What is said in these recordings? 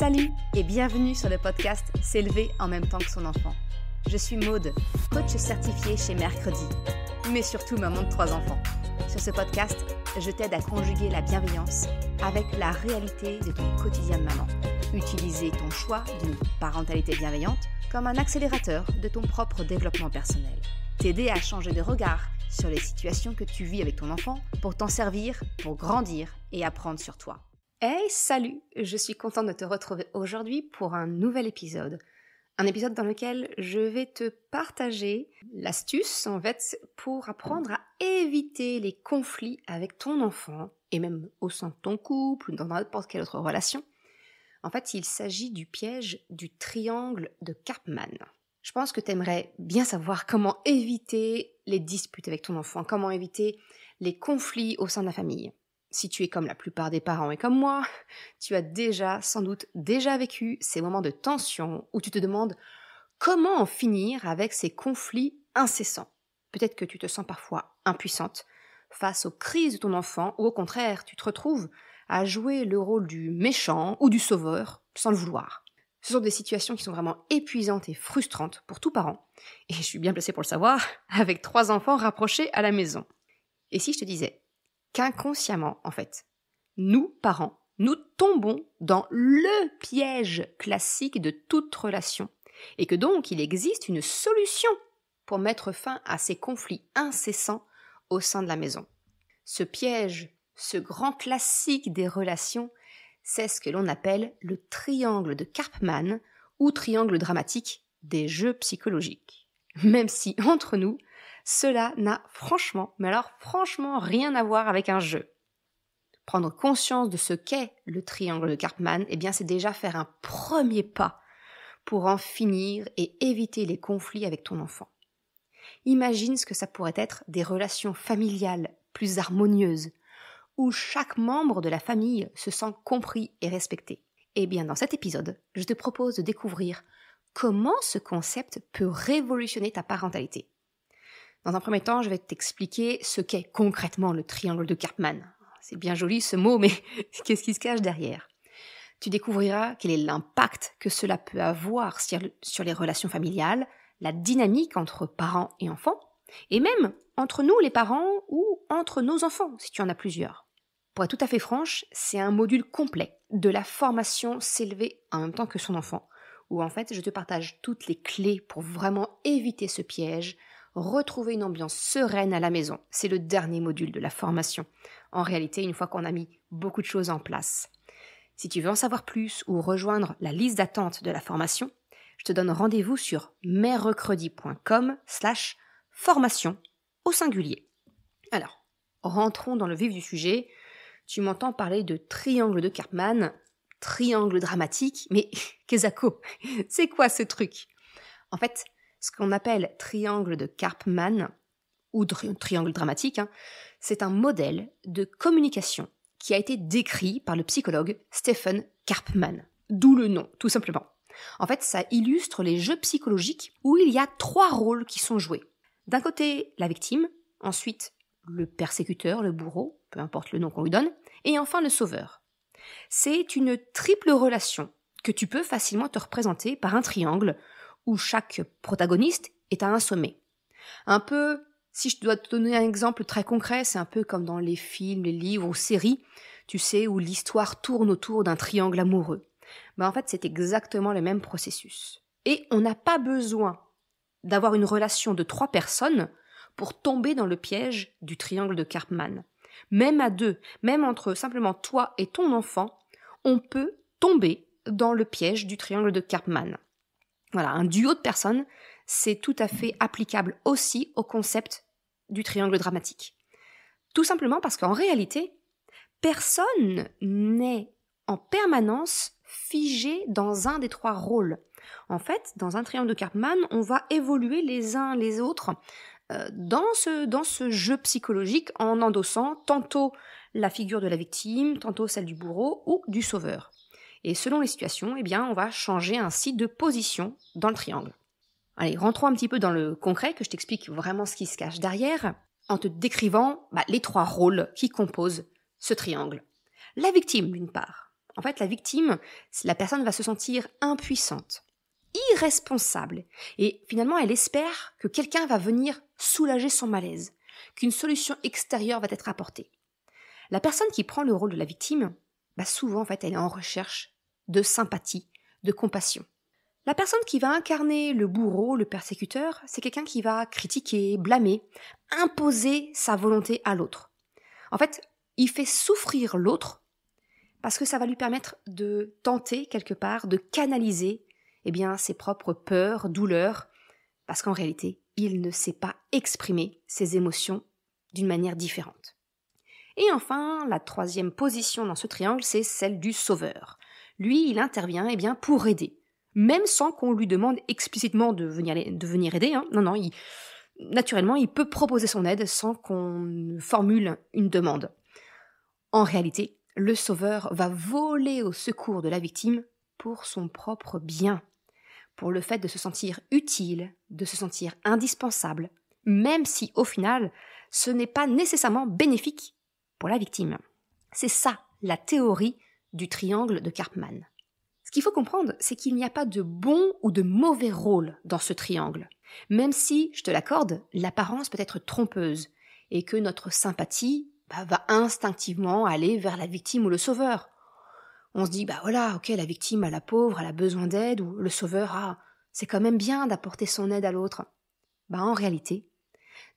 Salut et bienvenue sur le podcast S'élever en même temps que son enfant. Je suis Maude, coach certifié chez Mercredi, mais surtout maman de trois enfants. Sur ce podcast, je t'aide à conjuguer la bienveillance avec la réalité de ton quotidien de maman. Utiliser ton choix d'une parentalité bienveillante comme un accélérateur de ton propre développement personnel. T'aider à changer de regard sur les situations que tu vis avec ton enfant pour t'en servir, pour grandir et apprendre sur toi. Hey, salut Je suis contente de te retrouver aujourd'hui pour un nouvel épisode. Un épisode dans lequel je vais te partager l'astuce, en fait, pour apprendre à éviter les conflits avec ton enfant, et même au sein de ton couple ou dans n'importe quelle autre relation. En fait, il s'agit du piège du triangle de Karpman. Je pense que tu aimerais bien savoir comment éviter les disputes avec ton enfant, comment éviter les conflits au sein de la famille si tu es comme la plupart des parents et comme moi, tu as déjà, sans doute déjà vécu ces moments de tension où tu te demandes comment en finir avec ces conflits incessants. Peut-être que tu te sens parfois impuissante face aux crises de ton enfant ou au contraire, tu te retrouves à jouer le rôle du méchant ou du sauveur sans le vouloir. Ce sont des situations qui sont vraiment épuisantes et frustrantes pour tout parent, et je suis bien placée pour le savoir, avec trois enfants rapprochés à la maison. Et si je te disais qu'inconsciemment, en fait, nous, parents, nous tombons dans le piège classique de toute relation, et que donc il existe une solution pour mettre fin à ces conflits incessants au sein de la maison. Ce piège, ce grand classique des relations, c'est ce que l'on appelle le triangle de Karpman ou triangle dramatique des jeux psychologiques. Même si entre nous, cela n'a franchement, mais alors franchement rien à voir avec un jeu. Prendre conscience de ce qu'est le triangle de Cartman, eh bien c'est déjà faire un premier pas pour en finir et éviter les conflits avec ton enfant. Imagine ce que ça pourrait être des relations familiales plus harmonieuses, où chaque membre de la famille se sent compris et respecté. Eh bien, dans cet épisode, je te propose de découvrir comment ce concept peut révolutionner ta parentalité. Dans un premier temps, je vais t'expliquer ce qu'est concrètement le triangle de Karpman. C'est bien joli ce mot, mais qu'est-ce qui se cache derrière Tu découvriras quel est l'impact que cela peut avoir sur les relations familiales, la dynamique entre parents et enfants, et même entre nous les parents ou entre nos enfants, si tu en as plusieurs. Pour être tout à fait franche, c'est un module complet de la formation s'élever en même temps que son enfant, où en fait je te partage toutes les clés pour vraiment éviter ce piège, retrouver une ambiance sereine à la maison. C'est le dernier module de la formation. En réalité, une fois qu'on a mis beaucoup de choses en place. Si tu veux en savoir plus ou rejoindre la liste d'attente de la formation, je te donne rendez-vous sur merrecredi.com slash formation au singulier. Alors, rentrons dans le vif du sujet. Tu m'entends parler de triangle de Karpman, triangle dramatique, mais Kesako, c'est quoi ce truc En fait, ce qu'on appelle triangle de Karpman, ou triangle dramatique, hein, c'est un modèle de communication qui a été décrit par le psychologue Stephen Karpman. D'où le nom, tout simplement. En fait, ça illustre les jeux psychologiques où il y a trois rôles qui sont joués. D'un côté, la victime, ensuite le persécuteur, le bourreau, peu importe le nom qu'on lui donne, et enfin le sauveur. C'est une triple relation que tu peux facilement te représenter par un triangle où chaque protagoniste est à un sommet. Un peu, si je dois te donner un exemple très concret, c'est un peu comme dans les films, les livres ou séries, tu sais, où l'histoire tourne autour d'un triangle amoureux. Ben en fait, c'est exactement le même processus. Et on n'a pas besoin d'avoir une relation de trois personnes pour tomber dans le piège du triangle de Karpman. Même à deux, même entre simplement toi et ton enfant, on peut tomber dans le piège du triangle de Karpman. Voilà, un duo de personnes, c'est tout à fait applicable aussi au concept du triangle dramatique. Tout simplement parce qu'en réalité, personne n'est en permanence figé dans un des trois rôles. En fait, dans un triangle de Karpman, on va évoluer les uns les autres euh, dans, ce, dans ce jeu psychologique en endossant tantôt la figure de la victime, tantôt celle du bourreau ou du sauveur. Et selon les situations, eh bien, on va changer ainsi de position dans le triangle. Allez, rentrons un petit peu dans le concret, que je t'explique vraiment ce qui se cache derrière, en te décrivant bah, les trois rôles qui composent ce triangle. La victime, d'une part. En fait, la victime, la personne va se sentir impuissante, irresponsable, et finalement, elle espère que quelqu'un va venir soulager son malaise, qu'une solution extérieure va être apportée. La personne qui prend le rôle de la victime, bah, souvent en fait elle est en recherche de sympathie, de compassion. La personne qui va incarner le bourreau, le persécuteur, c'est quelqu'un qui va critiquer, blâmer, imposer sa volonté à l'autre. En fait, il fait souffrir l'autre parce que ça va lui permettre de tenter quelque part de canaliser eh bien ses propres peurs, douleurs parce qu'en réalité, il ne sait pas exprimer ses émotions d'une manière différente. Et enfin, la troisième position dans ce triangle, c'est celle du sauveur. Lui, il intervient eh bien, pour aider, même sans qu'on lui demande explicitement de venir, de venir aider. Hein. Non, non, naturellement, il peut proposer son aide sans qu'on formule une demande. En réalité, le sauveur va voler au secours de la victime pour son propre bien, pour le fait de se sentir utile, de se sentir indispensable, même si au final, ce n'est pas nécessairement bénéfique pour la victime. C'est ça la théorie du triangle de Karpman. Ce qu'il faut comprendre, c'est qu'il n'y a pas de bon ou de mauvais rôle dans ce triangle, même si, je te l'accorde, l'apparence peut être trompeuse, et que notre sympathie bah, va instinctivement aller vers la victime ou le sauveur. On se dit, bah voilà, ok, la victime, à la pauvre, elle a besoin d'aide, ou le sauveur, ah, c'est quand même bien d'apporter son aide à l'autre. Bah en réalité,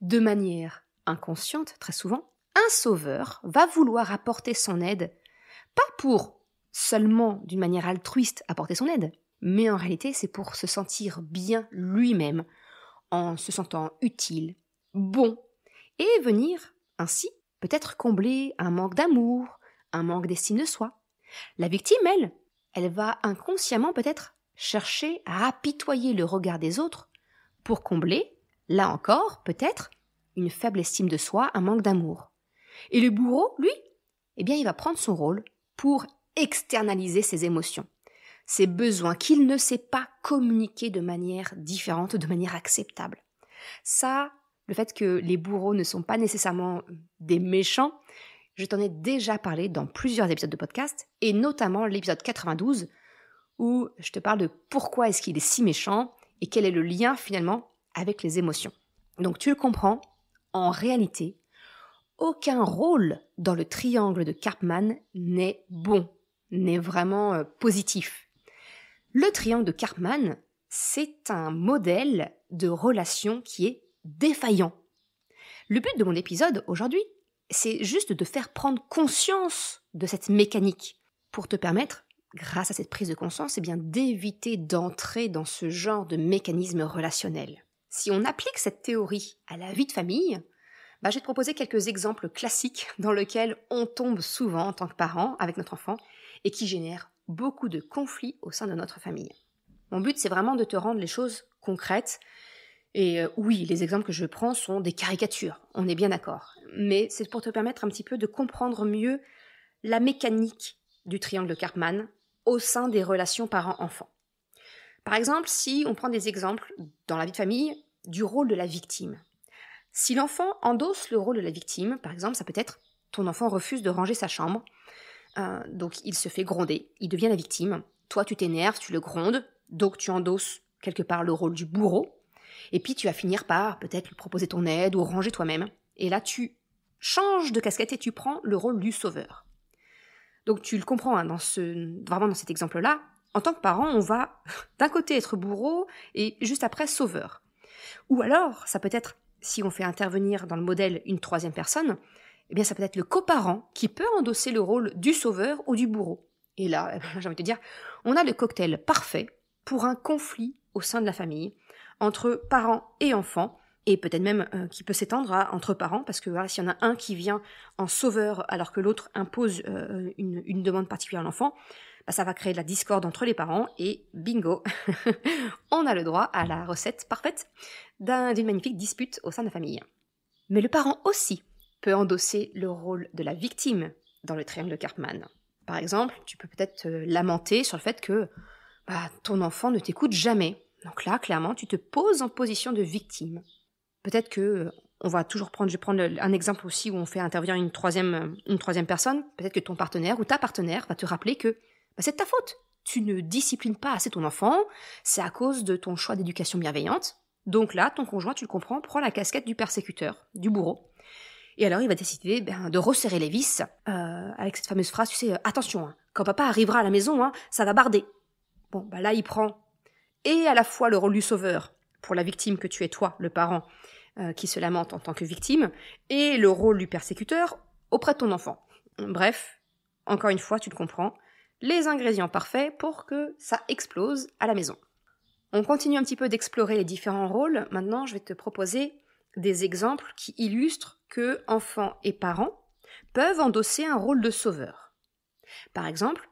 de manière inconsciente, très souvent, un sauveur va vouloir apporter son aide, pas pour seulement d'une manière altruiste apporter son aide, mais en réalité c'est pour se sentir bien lui-même, en se sentant utile, bon, et venir ainsi peut-être combler un manque d'amour, un manque d'estime de soi. La victime, elle, elle va inconsciemment peut-être chercher à apitoyer le regard des autres pour combler, là encore peut-être, une faible estime de soi, un manque d'amour. Et le bourreau, lui, eh bien, il va prendre son rôle pour externaliser ses émotions, ses besoins qu'il ne sait pas communiquer de manière différente, de manière acceptable. Ça, le fait que les bourreaux ne sont pas nécessairement des méchants, je t'en ai déjà parlé dans plusieurs épisodes de podcast, et notamment l'épisode 92, où je te parle de pourquoi est-ce qu'il est si méchant et quel est le lien finalement avec les émotions. Donc tu le comprends, en réalité, aucun rôle dans le triangle de Karpman n'est bon, n'est vraiment euh, positif. Le triangle de Karpman, c'est un modèle de relation qui est défaillant. Le but de mon épisode aujourd'hui, c'est juste de faire prendre conscience de cette mécanique pour te permettre, grâce à cette prise de conscience, eh bien d'éviter d'entrer dans ce genre de mécanisme relationnel. Si on applique cette théorie à la vie de famille, bah, je vais te proposer quelques exemples classiques dans lesquels on tombe souvent en tant que parent avec notre enfant et qui génèrent beaucoup de conflits au sein de notre famille. Mon but, c'est vraiment de te rendre les choses concrètes. Et euh, oui, les exemples que je prends sont des caricatures, on est bien d'accord. Mais c'est pour te permettre un petit peu de comprendre mieux la mécanique du triangle Karpman au sein des relations parents-enfants. Par exemple, si on prend des exemples dans la vie de famille du rôle de la victime. Si l'enfant endosse le rôle de la victime, par exemple, ça peut être ton enfant refuse de ranger sa chambre, euh, donc il se fait gronder, il devient la victime. Toi, tu t'énerves, tu le grondes, donc tu endosses quelque part le rôle du bourreau, et puis tu vas finir par peut-être lui proposer ton aide ou ranger toi-même. Et là, tu changes de casquette et tu prends le rôle du sauveur. Donc tu le comprends, hein, dans ce, vraiment dans cet exemple-là, en tant que parent, on va d'un côté être bourreau et juste après sauveur. Ou alors, ça peut être si on fait intervenir dans le modèle une troisième personne, eh bien ça peut être le coparent qui peut endosser le rôle du sauveur ou du bourreau. Et là, eh ben, j'ai envie de te dire, on a le cocktail parfait pour un conflit au sein de la famille entre parents et enfants, et peut-être même euh, qui peut s'étendre à entre parents, parce que voilà, s'il y en a un qui vient en sauveur alors que l'autre impose euh, une, demande particulière à l'enfant, bah, ça va créer de la discorde entre les parents et bingo, on a le droit à la recette parfaite d'une magnifique dispute au sein de la famille. Mais le parent aussi peut endosser le rôle de la victime dans le triangle de Cartman. Par exemple, tu peux peut-être lamenter sur le fait que bah, ton enfant ne t'écoute jamais. Donc là, clairement, tu te poses en position de victime. Peut-être que on va toujours prendre, je vais prendre un exemple aussi où on fait intervenir une troisième, une troisième personne. Peut-être que ton partenaire ou ta partenaire va te rappeler que bah, c'est de ta faute. Tu ne disciplines pas assez ton enfant, c'est à cause de ton choix d'éducation bienveillante. Donc là, ton conjoint, tu le comprends, prend la casquette du persécuteur, du bourreau. Et alors, il va décider ben, de resserrer les vis euh, avec cette fameuse phrase, tu sais, euh, attention, hein. quand papa arrivera à la maison, hein, ça va barder. Bon, bah, là, il prend et à la fois le rôle du sauveur pour la victime que tu es toi, le parent, euh, qui se lamente en tant que victime, et le rôle du persécuteur auprès de ton enfant. Bref, encore une fois, tu le comprends, les ingrédients parfaits pour que ça explose à la maison. On continue un petit peu d'explorer les différents rôles. Maintenant, je vais te proposer des exemples qui illustrent que enfants et parents peuvent endosser un rôle de sauveur. Par exemple,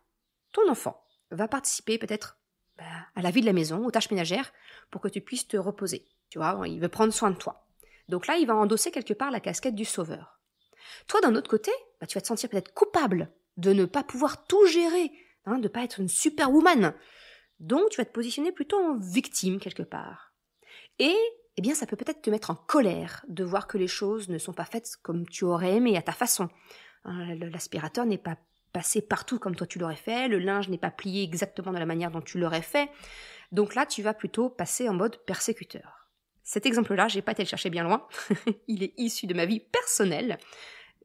ton enfant va participer peut-être bah, à la vie de la maison, aux tâches ménagères, pour que tu puisses te reposer. Tu vois, il veut prendre soin de toi. Donc là, il va endosser quelque part la casquette du sauveur. Toi, d'un autre côté, bah, tu vas te sentir peut-être coupable de ne pas pouvoir tout gérer, hein, de ne pas être une superwoman. Donc tu vas te positionner plutôt en victime quelque part. Et eh bien ça peut peut-être te mettre en colère de voir que les choses ne sont pas faites comme tu aurais aimé à ta façon. Hein, l'aspirateur n'est pas passé partout comme toi tu l'aurais fait, le linge n'est pas plié exactement de la manière dont tu l'aurais fait. Donc là, tu vas plutôt passer en mode persécuteur. Cet exemple-là, j'ai pas été le chercher bien loin. Il est issu de ma vie personnelle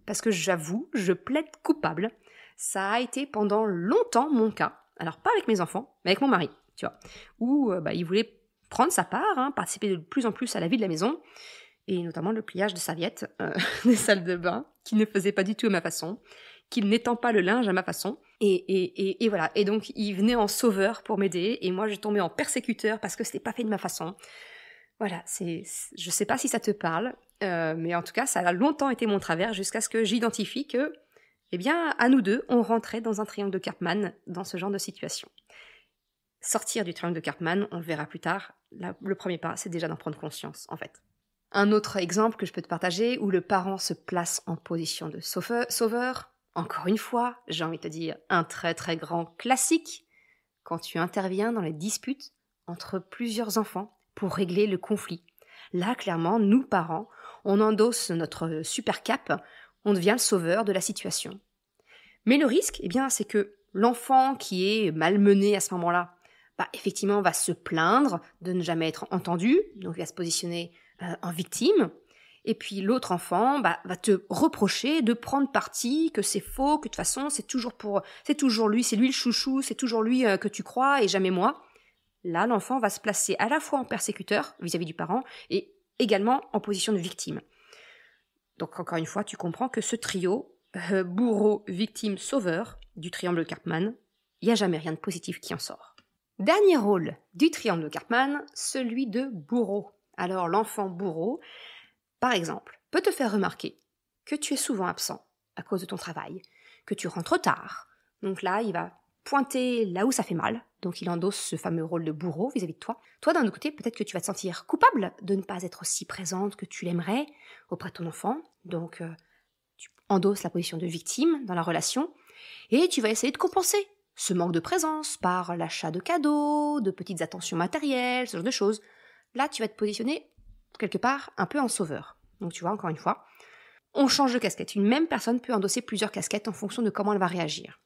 parce que j'avoue, je plaide coupable ça a été pendant longtemps mon cas. Alors pas avec mes enfants, mais avec mon mari, tu vois. Où euh, bah, il voulait prendre sa part, hein, participer de plus en plus à la vie de la maison, et notamment le pliage de serviettes euh, des salles de bain, qu'il ne faisait pas du tout à ma façon, qu'il n'étend pas le linge à ma façon. Et, et, et, et, voilà. Et donc, il venait en sauveur pour m'aider, et moi, je tombais en persécuteur parce que c'était pas fait de ma façon. Voilà, c'est, je sais pas si ça te parle, euh, mais en tout cas, ça a longtemps été mon travers jusqu'à ce que j'identifie que eh bien, à nous deux, on rentrait dans un triangle de Karpman, dans ce genre de situation. Sortir du triangle de Karpman, on le verra plus tard, le premier pas, c'est déjà d'en prendre conscience, en fait. Un autre exemple que je peux te partager, où le parent se place en position de sauveur, encore une fois, j'ai envie de te dire, un très très grand classique, quand tu interviens dans les disputes entre plusieurs enfants pour régler le conflit. Là, clairement, nous parents, on endosse notre super cap, on devient le sauveur de la situation. Mais le risque, eh bien, c'est que l'enfant qui est malmené à ce moment-là, bah, effectivement, va se plaindre de ne jamais être entendu, donc il va se positionner euh, en victime. Et puis l'autre enfant bah, va te reprocher de prendre parti, que c'est faux, que de toute façon c'est toujours pour, c'est toujours lui, c'est lui le chouchou, c'est toujours lui euh, que tu crois et jamais moi. Là, l'enfant va se placer à la fois en persécuteur vis à -vis du parent et également en position de victime. Donc encore une fois, tu comprends que ce trio, euh, bourreau, victime, sauveur, du triangle de Cartman, il n'y a jamais rien de positif qui en sort. Dernier rôle du triangle de Cartman, celui de bourreau. Alors l'enfant bourreau, par exemple, peut te faire remarquer que tu es souvent absent à cause de ton travail, que tu rentres tard. Donc là, il va pointer là où ça fait mal, donc il endosse ce fameux rôle de bourreau vis-à-vis de toi. Toi, d'un autre côté, peut-être que tu vas te sentir coupable de ne pas être aussi présente que tu l'aimerais auprès de ton enfant, donc euh, tu endosses la position de victime dans la relation, et tu vas essayer de compenser ce manque de présence par l'achat de cadeaux, de petites attentions matérielles, ce genre de choses. Là, tu vas te positionner quelque part un peu en sauveur. Donc tu vois, encore une fois, on change de casquette. Une même personne peut endosser plusieurs casquettes en fonction de comment elle va réagir.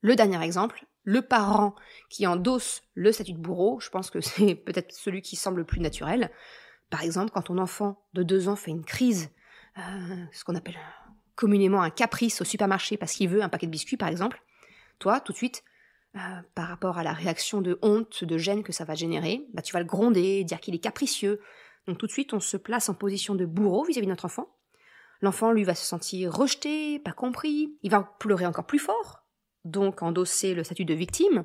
Le dernier exemple, le parent qui endosse le statut de bourreau, je pense que c'est peut-être celui qui semble le plus naturel. Par exemple, quand ton enfant de deux ans fait une crise, euh, ce qu'on appelle communément un caprice au supermarché parce qu'il veut un paquet de biscuits, par exemple, toi, tout de suite, euh, par rapport à la réaction de honte, de gêne que ça va générer, bah, tu vas le gronder, dire qu'il est capricieux. Donc tout de suite, on se place en position de bourreau vis à -vis de notre enfant. L'enfant, lui, va se sentir rejeté, pas compris, il va pleurer encore plus fort, donc endosser le statut de victime.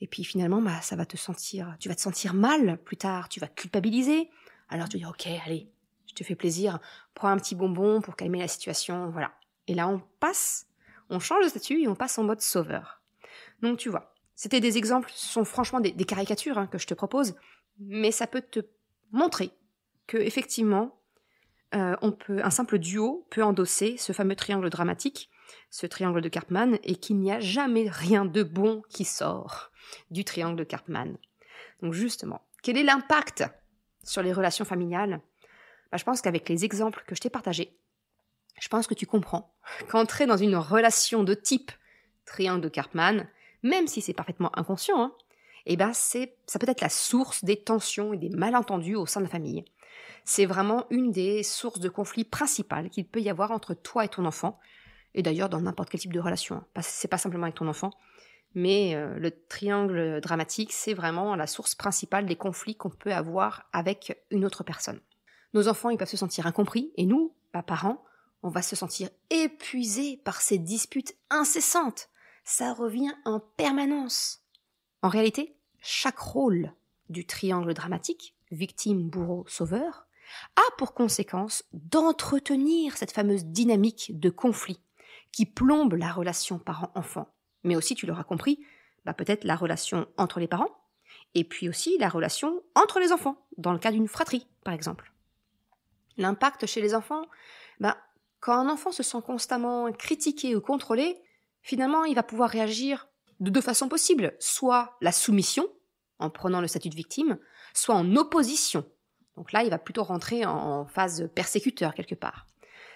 Et puis finalement, bah, ça va te sentir, tu vas te sentir mal plus tard, tu vas culpabiliser. Alors tu vas dire, ok, allez, je te fais plaisir, prends un petit bonbon pour calmer la situation, voilà. Et là, on passe, on change de statut et on passe en mode sauveur. Donc tu vois, c'était des exemples, ce sont franchement des, caricatures hein, que je te propose, mais ça peut te montrer que effectivement, euh, on peut, un simple duo peut endosser ce fameux triangle dramatique ce triangle de Karpman, et qu'il n'y a jamais rien de bon qui sort du triangle de Karpman. Donc justement, quel est l'impact sur les relations familiales bah, Je pense qu'avec les exemples que je t'ai partagés, je pense que tu comprends qu'entrer dans une relation de type triangle de Karpman, même si c'est parfaitement inconscient, hein, eh ben c'est, ça peut être la source des tensions et des malentendus au sein de la famille. C'est vraiment une des sources de conflits principales qu'il peut y avoir entre toi et ton enfant, et d'ailleurs dans n'importe quel type de relation. Hein. C'est pas simplement avec ton enfant, mais euh, le triangle dramatique, c'est vraiment la source principale des conflits qu'on peut avoir avec une autre personne. Nos enfants, ils peuvent se sentir incompris, et nous, pas parents, on va se sentir épuisés par ces disputes incessantes. Ça revient en permanence. En réalité, chaque rôle du triangle dramatique, victime, bourreau, sauveur, a pour conséquence d'entretenir cette fameuse dynamique de conflit qui plombe la relation parent-enfant. Mais aussi, tu l'auras compris, bah, peut-être la relation entre les parents, et puis aussi la relation entre les enfants, dans le cas d'une fratrie, par exemple. L'impact chez les enfants, bah, quand un enfant se sent constamment critiqué ou contrôlé, finalement, il va pouvoir réagir de deux façons possibles, soit la soumission, en prenant le statut de victime, soit en opposition. Donc là, il va plutôt rentrer en phase persécuteur quelque part.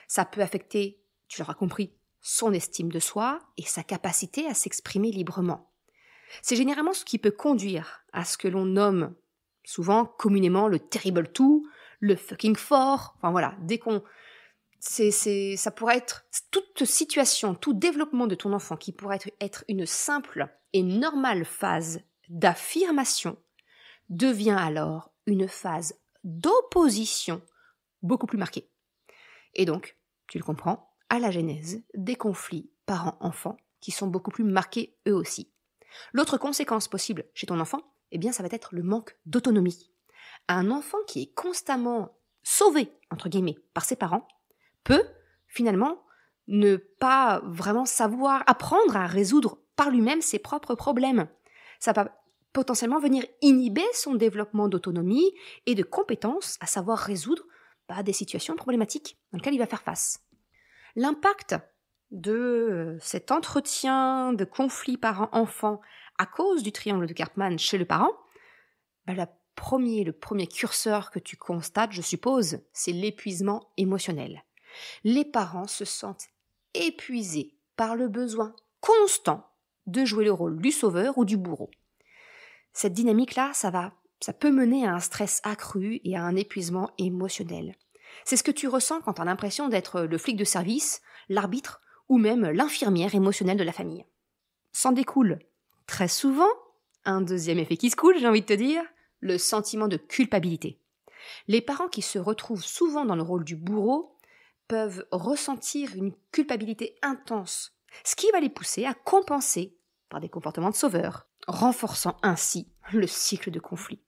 Ça peut affecter, tu l'auras compris, son estime de soi et sa capacité à s'exprimer librement. C'est généralement ce qui peut conduire à ce que l'on nomme souvent communément le terrible tout, le fucking fort, enfin voilà, dès qu'on... C'est, c'est, ça pourrait être toute situation, tout développement de ton enfant qui pourrait être une simple et normale phase d'affirmation devient alors une phase d'opposition beaucoup plus marquée. Et donc, tu le comprends, à la genèse des conflits parents-enfants qui sont beaucoup plus marqués eux aussi. L'autre conséquence possible chez ton enfant, eh bien ça va être le manque d'autonomie. Un enfant qui est constamment sauvé entre guillemets par ses parents peut finalement ne pas vraiment savoir apprendre à résoudre par lui-même ses propres problèmes. Ça va potentiellement venir inhiber son développement d'autonomie et de compétences à savoir résoudre bah, des situations problématiques dans lesquelles il va faire face l'impact de euh, cet entretien de conflit parent-enfant à cause du triangle de Cartman chez le parent, bah, premier, le premier curseur que tu constates, je suppose, c'est l'épuisement émotionnel. Les parents se sentent épuisés par le besoin constant de jouer le rôle du sauveur ou du bourreau. Cette dynamique-là, ça va, ça peut mener à un stress accru et à un épuisement émotionnel. C'est ce que tu ressens quand tu as l'impression d'être euh, le flic de service, l'arbitre ou même euh, l'infirmière émotionnelle de la famille. S'en découle très souvent un deuxième effet qui se coule, j'ai envie de te dire, le sentiment de culpabilité. Les parents qui se retrouvent souvent dans le rôle du bourreau peuvent ressentir une culpabilité intense, ce qui va les pousser à compenser par des comportements de sauveur, renforçant ainsi le cycle de conflit.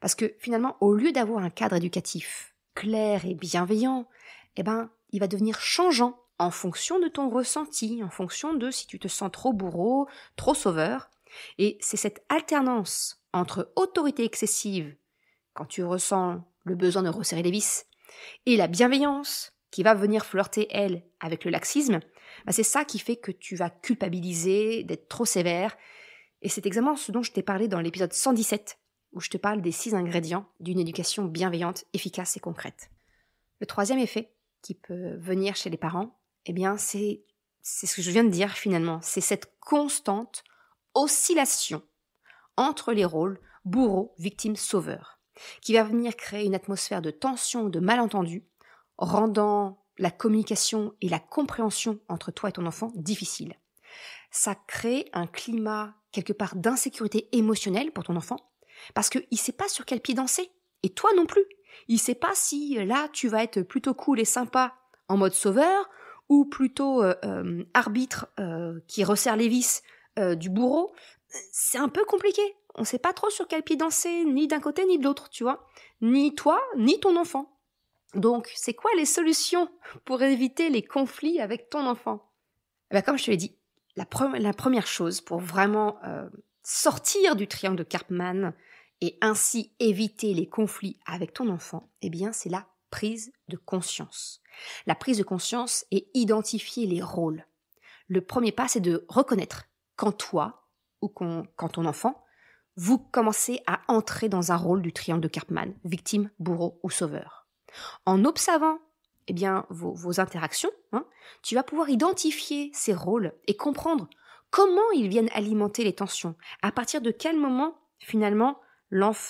Parce que finalement, au lieu d'avoir un cadre éducatif clair et bienveillant, eh ben, il va devenir changeant en fonction de ton ressenti, en fonction de si tu te sens trop bourreau, trop sauveur. Et c'est cette alternance entre autorité excessive, quand tu ressens le besoin de resserrer les vis, et la bienveillance, qui va venir flirter, elle, avec le laxisme, bah, c'est ça qui fait que tu vas culpabiliser, d'être trop sévère. Et c'est exactement ce dont je t'ai parlé dans l'épisode 117 où je te parle des six ingrédients d'une éducation bienveillante, efficace et concrète. Le troisième effet qui peut venir chez les parents, eh bien, c'est, c'est ce que je viens de dire finalement, c'est cette constante oscillation entre les rôles bourreau, victime, sauveur, qui va venir créer une atmosphère de tension, de malentendu, rendant la communication et la compréhension entre toi et ton enfant difficile. Ça crée un climat quelque part d'insécurité émotionnelle pour ton enfant, parce qu'il ne sait pas sur quel pied danser. Et toi non plus. Il ne sait pas si euh, là, tu vas être plutôt cool et sympa en mode sauveur, ou plutôt euh, euh, arbitre qui resserre les vis du bourreau. C'est un peu compliqué. On ne sait pas trop sur quel pied danser, ni d'un côté ni de l'autre, tu vois. Ni toi, ni ton enfant. Donc, c'est quoi les solutions pour éviter les conflits avec ton enfant eh ben, Comme je te l'ai dit, la première chose pour vraiment sortir du triangle de Karpman et ainsi éviter les conflits avec ton enfant, eh bien c'est la prise de conscience. La prise de conscience est identifier les rôles. Le premier pas, c'est de reconnaître quand toi ou quand, ton enfant, vous commencez à entrer dans un rôle du triangle de Karpman, victime, bourreau ou sauveur. En observant eh bien, vos, interactions, hein, tu vas pouvoir identifier ces rôles et comprendre comment ils viennent alimenter les tensions, à partir de quel moment finalement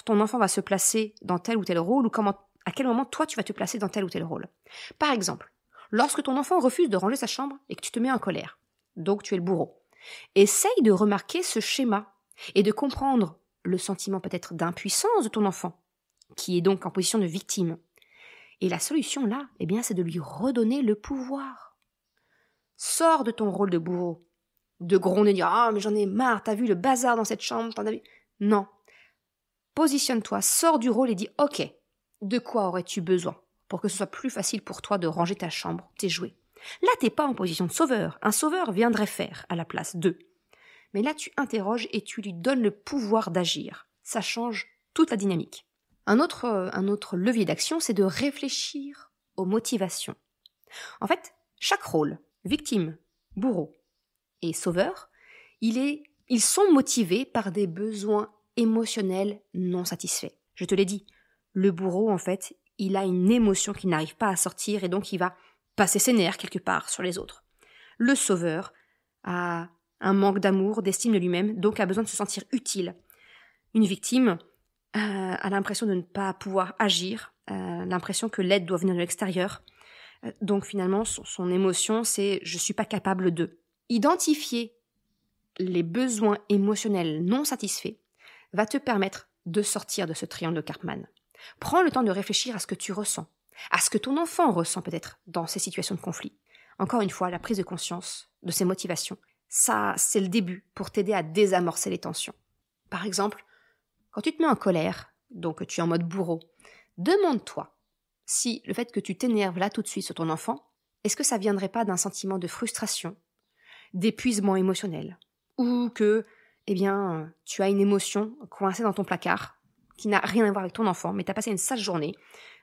ton enfant va se placer dans tel ou tel rôle ou comment, à quel moment toi tu vas te placer dans tel ou tel rôle. Par exemple, lorsque ton enfant refuse de ranger sa chambre et que tu te mets en colère, donc tu es le bourreau, essaye de remarquer ce schéma et de comprendre le sentiment peut-être d'impuissance de ton enfant, qui est donc en position de victime. Et la solution là, eh bien, c'est de lui redonner le pouvoir. Sors de ton rôle de bourreau de gronder, de dire Ah, mais j'en ai marre, t'as vu le bazar dans cette chambre, t'en as vu Non. Positionne-toi, sors du rôle et dis Ok, de quoi aurais-tu besoin pour que ce soit plus facile pour toi de ranger ta chambre, tes jouets Là, t'es pas en position de sauveur. Un sauveur viendrait faire à la place d'eux. Mais là, tu interroges et tu lui donnes le pouvoir d'agir. Ça change toute la dynamique. Un autre, euh, un autre levier d'action, c'est de réfléchir aux motivations. En fait, chaque rôle, victime, bourreau, et sauveur, il est, ils sont motivés par des besoins émotionnels non satisfaits. Je te l'ai dit, le bourreau, en fait, il a une émotion qui n'arrive pas à sortir et donc il va passer ses nerfs quelque part sur les autres. Le sauveur a un manque d'amour, d'estime de lui-même, donc a besoin de se sentir utile. Une victime euh, a l'impression de ne pas pouvoir agir, euh, l'impression que l'aide doit venir de l'extérieur. Euh, donc finalement, son, son émotion, c'est je ne suis pas capable de. Identifier les besoins émotionnels non satisfaits va te permettre de sortir de ce triangle de Karpman. Prends le temps de réfléchir à ce que tu ressens, à ce que ton enfant ressent peut-être dans ces situations de conflit. Encore une fois, la prise de conscience de ses motivations, ça, c'est le début pour t'aider à désamorcer les tensions. Par exemple, quand tu te mets en colère, donc tu es en mode bourreau, demande-toi si le fait que tu t'énerves là tout de suite sur ton enfant, est-ce que ça viendrait pas d'un sentiment de frustration d'épuisement émotionnel, ou que, eh bien, tu as une émotion coincée dans ton placard qui n'a rien à voir avec ton enfant, mais tu as passé une sale journée,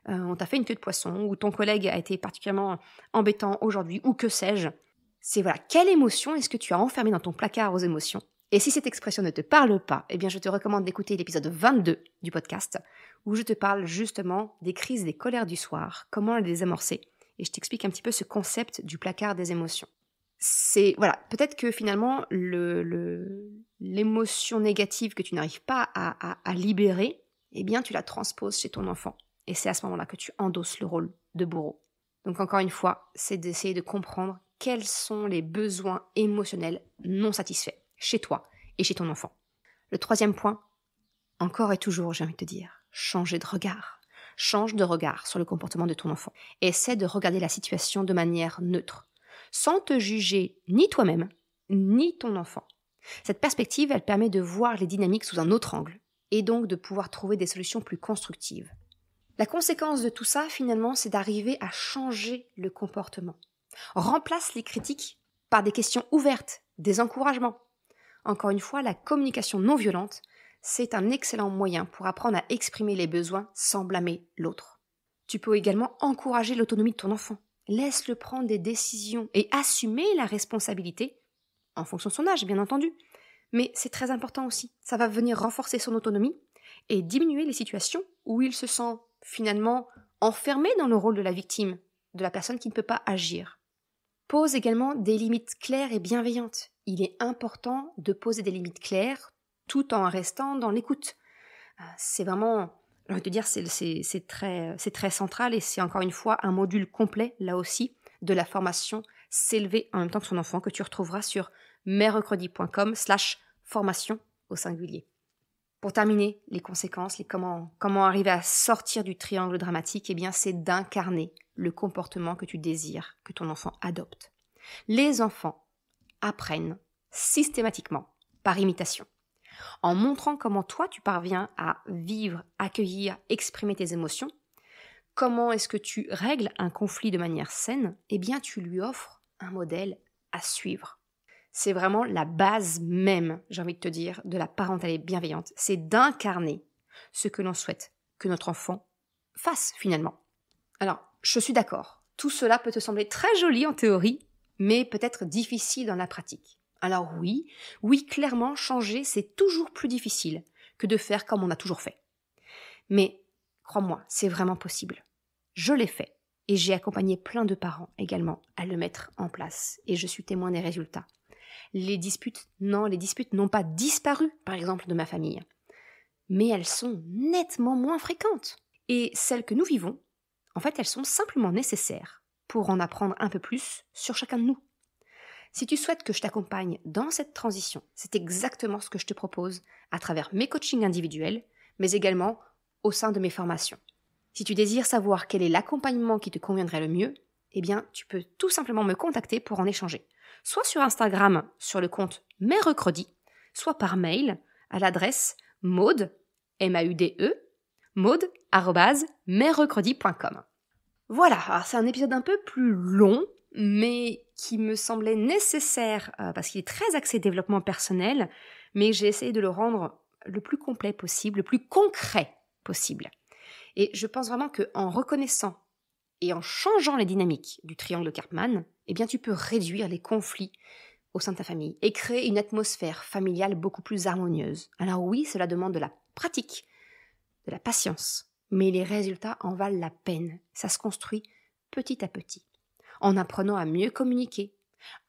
euh, on t'a fait une queue de poisson, ou ton collègue a été particulièrement embêtant aujourd'hui, ou que sais-je. C'est voilà, quelle émotion est-ce que tu as enfermée dans ton placard aux émotions Et si cette expression ne te parle pas, eh bien je te recommande d'écouter l'épisode 22 du podcast, où je te parle justement des crises des colères du soir, comment les désamorcer, et je t'explique un petit peu ce concept du placard des émotions c'est voilà, peut-être que finalement l'émotion négative que tu n'arrives pas à, libérer, eh bien tu la transposes chez ton enfant. Et c'est à ce moment-là que tu endosses le rôle de bourreau. Donc encore une fois, c'est d'essayer de comprendre quels sont les besoins émotionnels non satisfaits chez toi et chez ton enfant. Le troisième point, encore et toujours, j'ai envie de te dire, changer de regard. Change de regard sur le comportement de ton enfant. Essaie de regarder la situation de manière neutre sans te juger ni toi-même, ni ton enfant. Cette perspective, elle permet de voir les dynamiques sous un autre angle, et donc de pouvoir trouver des solutions plus constructives. La conséquence de tout ça, finalement, c'est d'arriver à changer le comportement. Remplace les critiques par des questions ouvertes, des encouragements. Encore une fois, la communication non violente, c'est un excellent moyen pour apprendre à exprimer les besoins sans blâmer l'autre. Tu peux également encourager l'autonomie de ton enfant. Laisse-le prendre des décisions et assumer la responsabilité, en fonction de son âge, bien entendu. Mais c'est très important aussi. Ça va venir renforcer son autonomie et diminuer les situations où il se sent finalement enfermé dans le rôle de la victime, de la personne qui ne peut pas agir. Pose également des limites claires et bienveillantes. Il est important de poser des limites claires tout en restant dans l'écoute. Euh, c'est vraiment je veux te dire, c'est très, très central et c'est encore une fois un module complet, là aussi, de la formation S'élever en même temps que son enfant, que tu retrouveras sur merrecredi.com slash formation au singulier. Pour terminer, les conséquences, les comment, comment arriver à sortir du triangle dramatique, eh bien c'est d'incarner le comportement que tu désires que ton enfant adopte. Les enfants apprennent systématiquement par imitation en montrant comment toi tu parviens à vivre, accueillir, exprimer tes émotions, comment est-ce que tu règles un conflit de manière saine, eh bien tu lui offres un modèle à suivre. C'est vraiment la base même, j'ai envie de te dire, de la parentalité bienveillante. C'est d'incarner ce que l'on souhaite que notre enfant fasse finalement. Alors, je suis d'accord, tout cela peut te sembler très joli en théorie, mais peut-être difficile dans la pratique. Alors oui, oui, clairement, changer, c'est toujours plus difficile que de faire comme on a toujours fait. Mais crois-moi, c'est vraiment possible. Je l'ai fait et j'ai accompagné plein de parents également à le mettre en place et je suis témoin des résultats. Les disputes, non, les disputes n'ont pas disparu, par exemple, de ma famille, mais elles sont nettement moins fréquentes. Et celles que nous vivons, en fait, elles sont simplement nécessaires pour en apprendre un peu plus sur chacun de nous. Si tu souhaites que je t'accompagne dans cette transition, c'est exactement ce que je te propose à travers mes coachings individuels, mais également au sein de mes formations. Si tu désires savoir quel est l'accompagnement qui te conviendrait le mieux, eh bien, tu peux tout simplement me contacter pour en échanger. Soit sur Instagram, sur le compte Mercredi, soit par mail à l'adresse maude, m a u d e Voilà, c'est un épisode un peu plus long, mais qui me semblait nécessaire, euh, parce qu'il est très axé développement personnel, mais j'ai essayé de le rendre le plus complet possible, le plus concret possible. Et je pense vraiment qu'en reconnaissant et en changeant les dynamiques du triangle Karpman, eh bien tu peux réduire les conflits au sein de ta famille et créer une atmosphère familiale beaucoup plus harmonieuse. Alors oui, cela demande de la pratique, de la patience, mais les résultats en valent la peine. Ça se construit petit à petit en apprenant à mieux communiquer,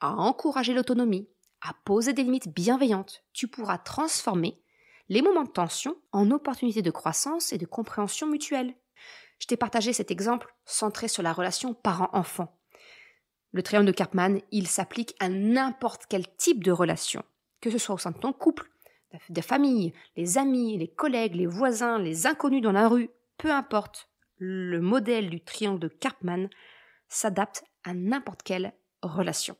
à encourager l'autonomie, à poser des limites bienveillantes, tu pourras transformer les moments de tension en opportunités de croissance et de compréhension mutuelle. Je t'ai partagé cet exemple centré sur la relation parent-enfant. Le triangle de Karpman, il s'applique à n'importe quel type de relation, que ce soit au sein de ton couple, de famille, les amis, les collègues, les voisins, les inconnus dans la rue, peu importe. Le modèle du triangle de Karpman s'adapte à n'importe quelle relation.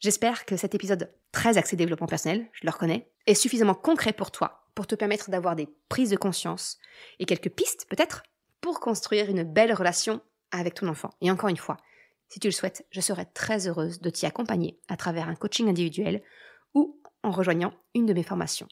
J'espère que cet épisode très axé développement personnel, je le reconnais, est suffisamment concret pour toi, pour te permettre d'avoir des prises de conscience et quelques pistes peut-être pour construire une belle relation avec ton enfant. Et encore une fois, si tu le souhaites, je serai très heureuse de t'y accompagner à travers un coaching individuel ou en rejoignant une de mes formations.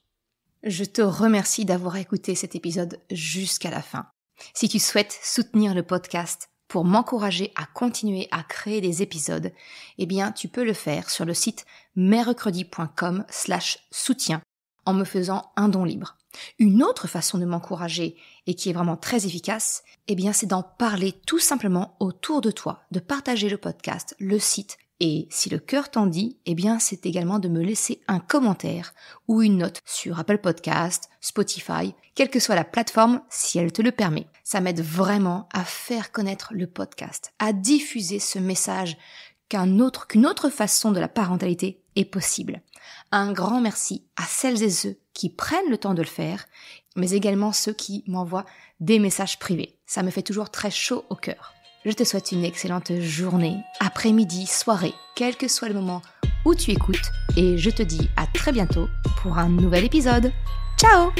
Je te remercie d'avoir écouté cet épisode jusqu'à la fin. Si tu souhaites soutenir le podcast, pour m'encourager à continuer à créer des épisodes, eh bien tu peux le faire sur le site merrecredi.com slash soutien en me faisant un don libre. Une autre façon de m'encourager et qui est vraiment très efficace, eh bien c'est d'en parler tout simplement autour de toi, de partager le podcast, le site et si le cœur t'en dit, eh bien c'est également de me laisser un commentaire ou une note sur Apple Podcast, Spotify, quelle que soit la plateforme si elle te le permet. Ça m'aide vraiment à faire connaître le podcast, à diffuser ce message autre, qu'une autre façon de la parentalité est possible. Un grand merci à celles et ceux qui prennent le temps de le faire, mais également ceux qui m'envoient des messages privés. Ça me fait toujours très chaud au cœur. Je te souhaite une excellente journée, après-midi, soirée, quel que soit le moment où tu écoutes, et je te dis à très bientôt pour un nouvel épisode. Ciao